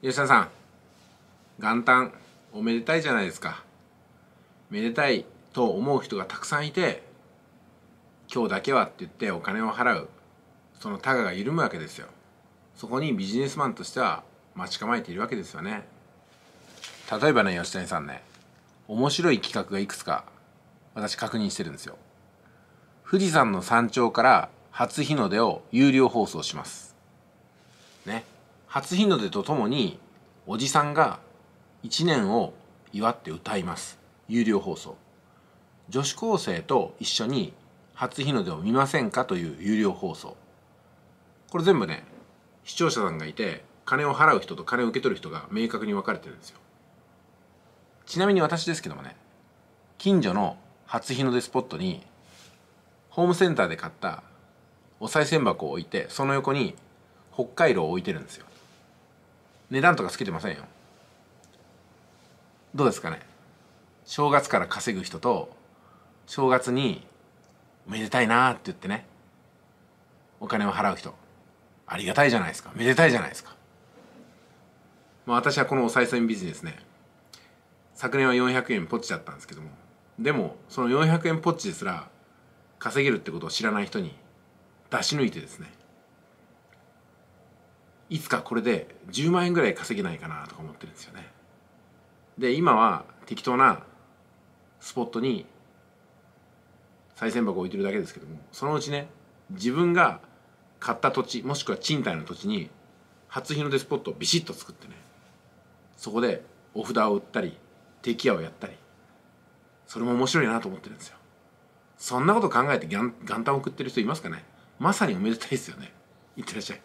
吉田さん元旦おめでたいじゃないですかめでたいと思う人がたくさんいて今日だけはって言ってお金を払うそのタガが緩むわけですよそこにビジネスマンとしては待ち構えているわけですよね例えばね吉谷さんね面白い企画がいくつか私確認してるんですよ富士山の山頂から初日の出を有料放送しますね初日の出とともにおじさんが1年を祝って歌います有料放送女子高生と一緒に初日の出を見ませんかという有料放送これ全部ね視聴者さんがいて金を払う人と金を受け取る人が明確に分かれてるんですよちなみに私ですけどもね近所の初日の出スポットにホームセンターで買ったお賽銭箱を置いてその横に北海道を置いてるんですよ値段とかつけてませんよどうですかね正月から稼ぐ人と正月にめでたいなって言ってねお金を払う人ありがたいじゃないですかめでたいじゃないですか、まあ、私はこのお賽銭ビジネスね昨年は400円ポチだったんですけどもでもその400円ポチですら稼げるってことを知らない人に出し抜いてですねいつかこれで10万円ぐらい稼げないかなとか思ってるんですよねで今は適当なスポットに再銭箱置いてるだけですけどもそのうちね自分が買った土地もしくは賃貸の土地に初日の出スポットをビシッと作ってねそこでお札を売ったり定期屋をやったりそれも面白いなと思ってるんですよそんなこと考えて元旦を送ってる人いますかねまさにおめでたいですよねいってらっしゃい